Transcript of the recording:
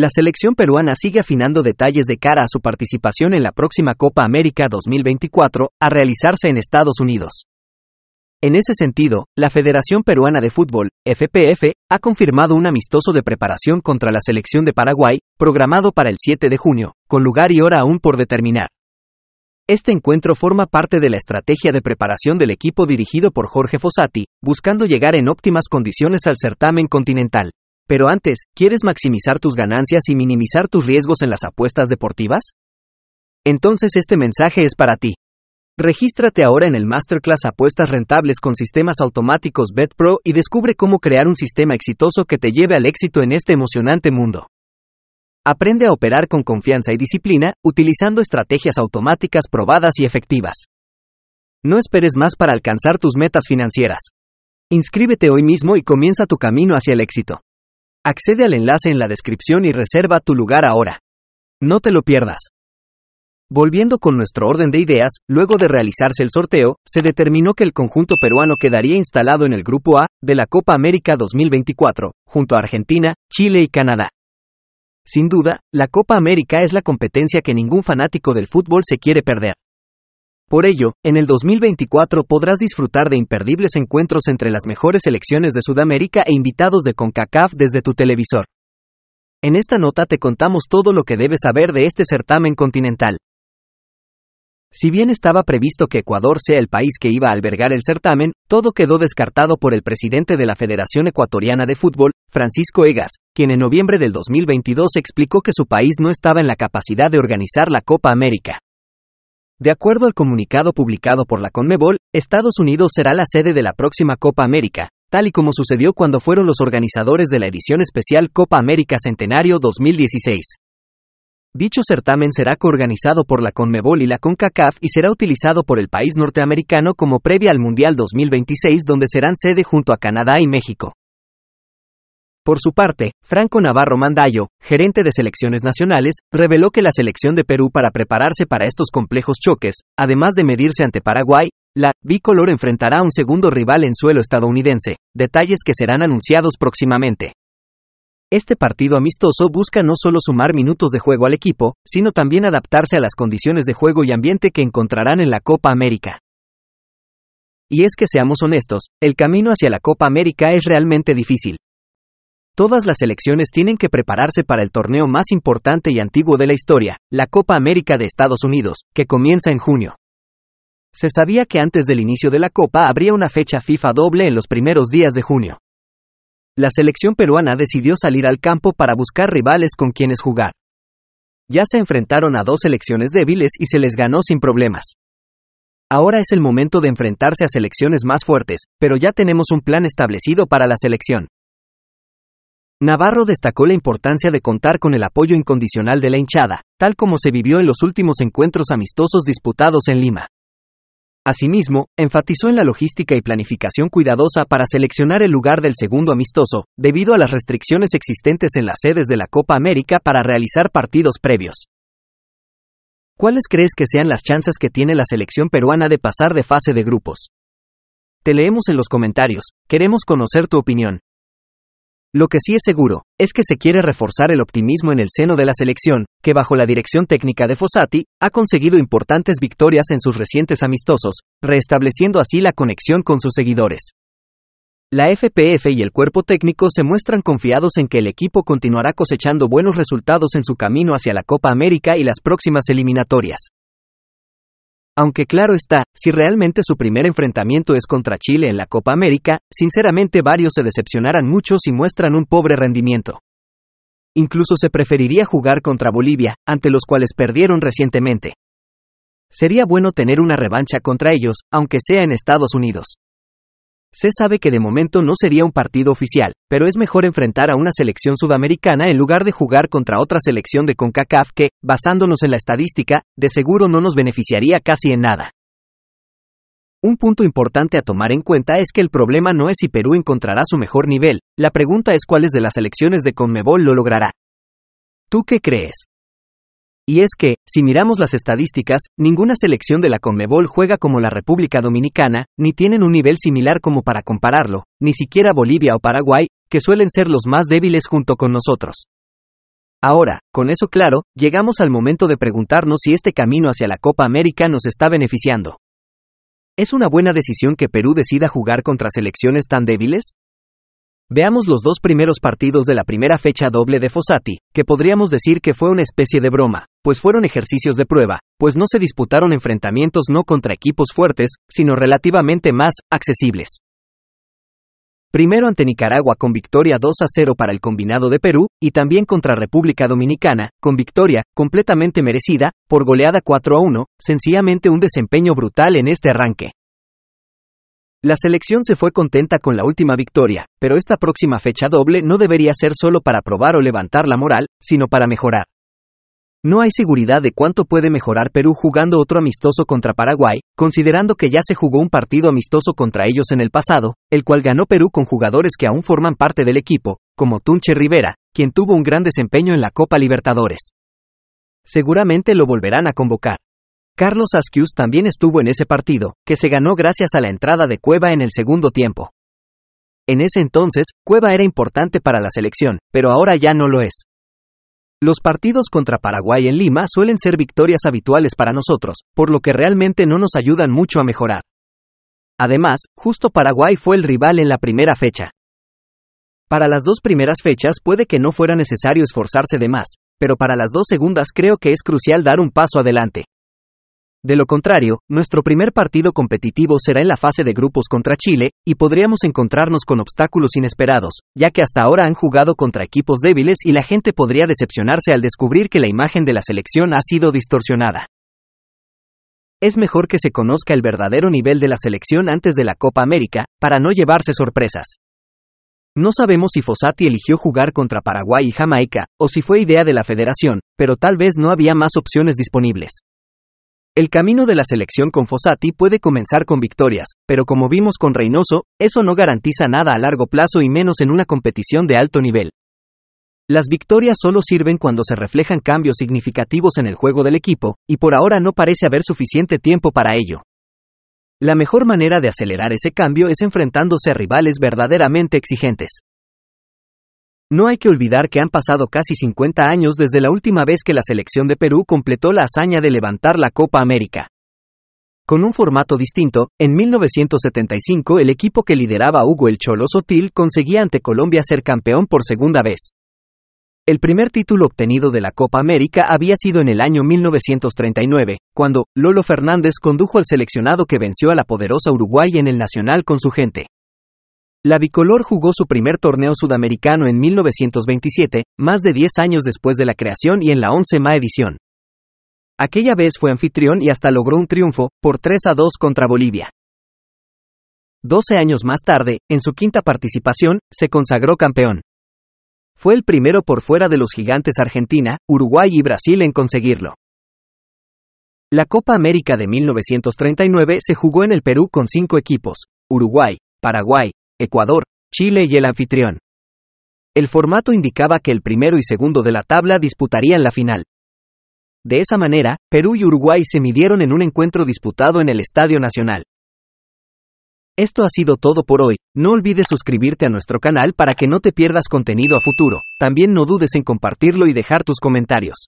La selección peruana sigue afinando detalles de cara a su participación en la próxima Copa América 2024, a realizarse en Estados Unidos. En ese sentido, la Federación Peruana de Fútbol, FPF, ha confirmado un amistoso de preparación contra la selección de Paraguay, programado para el 7 de junio, con lugar y hora aún por determinar. Este encuentro forma parte de la estrategia de preparación del equipo dirigido por Jorge Fossati, buscando llegar en óptimas condiciones al certamen continental. Pero antes, ¿quieres maximizar tus ganancias y minimizar tus riesgos en las apuestas deportivas? Entonces este mensaje es para ti. Regístrate ahora en el Masterclass Apuestas Rentables con Sistemas Automáticos BetPro y descubre cómo crear un sistema exitoso que te lleve al éxito en este emocionante mundo. Aprende a operar con confianza y disciplina, utilizando estrategias automáticas probadas y efectivas. No esperes más para alcanzar tus metas financieras. Inscríbete hoy mismo y comienza tu camino hacia el éxito. Accede al enlace en la descripción y reserva tu lugar ahora. No te lo pierdas. Volviendo con nuestro orden de ideas, luego de realizarse el sorteo, se determinó que el conjunto peruano quedaría instalado en el Grupo A de la Copa América 2024, junto a Argentina, Chile y Canadá. Sin duda, la Copa América es la competencia que ningún fanático del fútbol se quiere perder. Por ello, en el 2024 podrás disfrutar de imperdibles encuentros entre las mejores selecciones de Sudamérica e invitados de CONCACAF desde tu televisor. En esta nota te contamos todo lo que debes saber de este certamen continental. Si bien estaba previsto que Ecuador sea el país que iba a albergar el certamen, todo quedó descartado por el presidente de la Federación Ecuatoriana de Fútbol, Francisco Egas, quien en noviembre del 2022 explicó que su país no estaba en la capacidad de organizar la Copa América. De acuerdo al comunicado publicado por la Conmebol, Estados Unidos será la sede de la próxima Copa América, tal y como sucedió cuando fueron los organizadores de la edición especial Copa América Centenario 2016. Dicho certamen será coorganizado por la Conmebol y la CONCACAF y será utilizado por el país norteamericano como previa al Mundial 2026 donde serán sede junto a Canadá y México. Por su parte, Franco Navarro Mandayo, gerente de selecciones nacionales, reveló que la selección de Perú para prepararse para estos complejos choques, además de medirse ante Paraguay, la bicolor enfrentará a un segundo rival en suelo estadounidense, detalles que serán anunciados próximamente. Este partido amistoso busca no solo sumar minutos de juego al equipo, sino también adaptarse a las condiciones de juego y ambiente que encontrarán en la Copa América. Y es que seamos honestos, el camino hacia la Copa América es realmente difícil, Todas las selecciones tienen que prepararse para el torneo más importante y antiguo de la historia, la Copa América de Estados Unidos, que comienza en junio. Se sabía que antes del inicio de la Copa habría una fecha FIFA doble en los primeros días de junio. La selección peruana decidió salir al campo para buscar rivales con quienes jugar. Ya se enfrentaron a dos selecciones débiles y se les ganó sin problemas. Ahora es el momento de enfrentarse a selecciones más fuertes, pero ya tenemos un plan establecido para la selección. Navarro destacó la importancia de contar con el apoyo incondicional de la hinchada, tal como se vivió en los últimos encuentros amistosos disputados en Lima. Asimismo, enfatizó en la logística y planificación cuidadosa para seleccionar el lugar del segundo amistoso, debido a las restricciones existentes en las sedes de la Copa América para realizar partidos previos. ¿Cuáles crees que sean las chances que tiene la selección peruana de pasar de fase de grupos? Te leemos en los comentarios, queremos conocer tu opinión. Lo que sí es seguro, es que se quiere reforzar el optimismo en el seno de la selección, que bajo la dirección técnica de Fossati, ha conseguido importantes victorias en sus recientes amistosos, restableciendo así la conexión con sus seguidores. La FPF y el cuerpo técnico se muestran confiados en que el equipo continuará cosechando buenos resultados en su camino hacia la Copa América y las próximas eliminatorias. Aunque claro está, si realmente su primer enfrentamiento es contra Chile en la Copa América, sinceramente varios se decepcionarán mucho si muestran un pobre rendimiento. Incluso se preferiría jugar contra Bolivia, ante los cuales perdieron recientemente. Sería bueno tener una revancha contra ellos, aunque sea en Estados Unidos. Se sabe que de momento no sería un partido oficial, pero es mejor enfrentar a una selección sudamericana en lugar de jugar contra otra selección de CONCACAF que, basándonos en la estadística, de seguro no nos beneficiaría casi en nada. Un punto importante a tomar en cuenta es que el problema no es si Perú encontrará su mejor nivel, la pregunta es cuáles de las elecciones de Conmebol lo logrará. ¿Tú qué crees? Y es que, si miramos las estadísticas, ninguna selección de la Conmebol juega como la República Dominicana, ni tienen un nivel similar como para compararlo, ni siquiera Bolivia o Paraguay, que suelen ser los más débiles junto con nosotros. Ahora, con eso claro, llegamos al momento de preguntarnos si este camino hacia la Copa América nos está beneficiando. ¿Es una buena decisión que Perú decida jugar contra selecciones tan débiles? Veamos los dos primeros partidos de la primera fecha doble de Fossati, que podríamos decir que fue una especie de broma, pues fueron ejercicios de prueba, pues no se disputaron enfrentamientos no contra equipos fuertes, sino relativamente más accesibles. Primero ante Nicaragua con victoria 2 a 0 para el combinado de Perú, y también contra República Dominicana, con victoria, completamente merecida, por goleada 4 a 1, sencillamente un desempeño brutal en este arranque. La selección se fue contenta con la última victoria, pero esta próxima fecha doble no debería ser solo para probar o levantar la moral, sino para mejorar. No hay seguridad de cuánto puede mejorar Perú jugando otro amistoso contra Paraguay, considerando que ya se jugó un partido amistoso contra ellos en el pasado, el cual ganó Perú con jugadores que aún forman parte del equipo, como Tunche Rivera, quien tuvo un gran desempeño en la Copa Libertadores. Seguramente lo volverán a convocar. Carlos Asquius también estuvo en ese partido, que se ganó gracias a la entrada de Cueva en el segundo tiempo. En ese entonces, Cueva era importante para la selección, pero ahora ya no lo es. Los partidos contra Paraguay en Lima suelen ser victorias habituales para nosotros, por lo que realmente no nos ayudan mucho a mejorar. Además, justo Paraguay fue el rival en la primera fecha. Para las dos primeras fechas puede que no fuera necesario esforzarse de más, pero para las dos segundas creo que es crucial dar un paso adelante. De lo contrario, nuestro primer partido competitivo será en la fase de grupos contra Chile, y podríamos encontrarnos con obstáculos inesperados, ya que hasta ahora han jugado contra equipos débiles y la gente podría decepcionarse al descubrir que la imagen de la selección ha sido distorsionada. Es mejor que se conozca el verdadero nivel de la selección antes de la Copa América, para no llevarse sorpresas. No sabemos si Fossati eligió jugar contra Paraguay y Jamaica, o si fue idea de la federación, pero tal vez no había más opciones disponibles. El camino de la selección con Fossati puede comenzar con victorias, pero como vimos con Reynoso, eso no garantiza nada a largo plazo y menos en una competición de alto nivel. Las victorias solo sirven cuando se reflejan cambios significativos en el juego del equipo, y por ahora no parece haber suficiente tiempo para ello. La mejor manera de acelerar ese cambio es enfrentándose a rivales verdaderamente exigentes. No hay que olvidar que han pasado casi 50 años desde la última vez que la selección de Perú completó la hazaña de levantar la Copa América. Con un formato distinto, en 1975 el equipo que lideraba Hugo El Cholo Sotil conseguía ante Colombia ser campeón por segunda vez. El primer título obtenido de la Copa América había sido en el año 1939, cuando Lolo Fernández condujo al seleccionado que venció a la poderosa Uruguay en el Nacional con su gente. La bicolor jugó su primer torneo sudamericano en 1927, más de 10 años después de la creación y en la oncema edición. Aquella vez fue anfitrión y hasta logró un triunfo, por 3 a 2 contra Bolivia. 12 años más tarde, en su quinta participación, se consagró campeón. Fue el primero por fuera de los gigantes Argentina, Uruguay y Brasil en conseguirlo. La Copa América de 1939 se jugó en el Perú con cinco equipos, Uruguay, Paraguay, Ecuador, Chile y el anfitrión. El formato indicaba que el primero y segundo de la tabla disputarían la final. De esa manera, Perú y Uruguay se midieron en un encuentro disputado en el Estadio Nacional. Esto ha sido todo por hoy, no olvides suscribirte a nuestro canal para que no te pierdas contenido a futuro, también no dudes en compartirlo y dejar tus comentarios.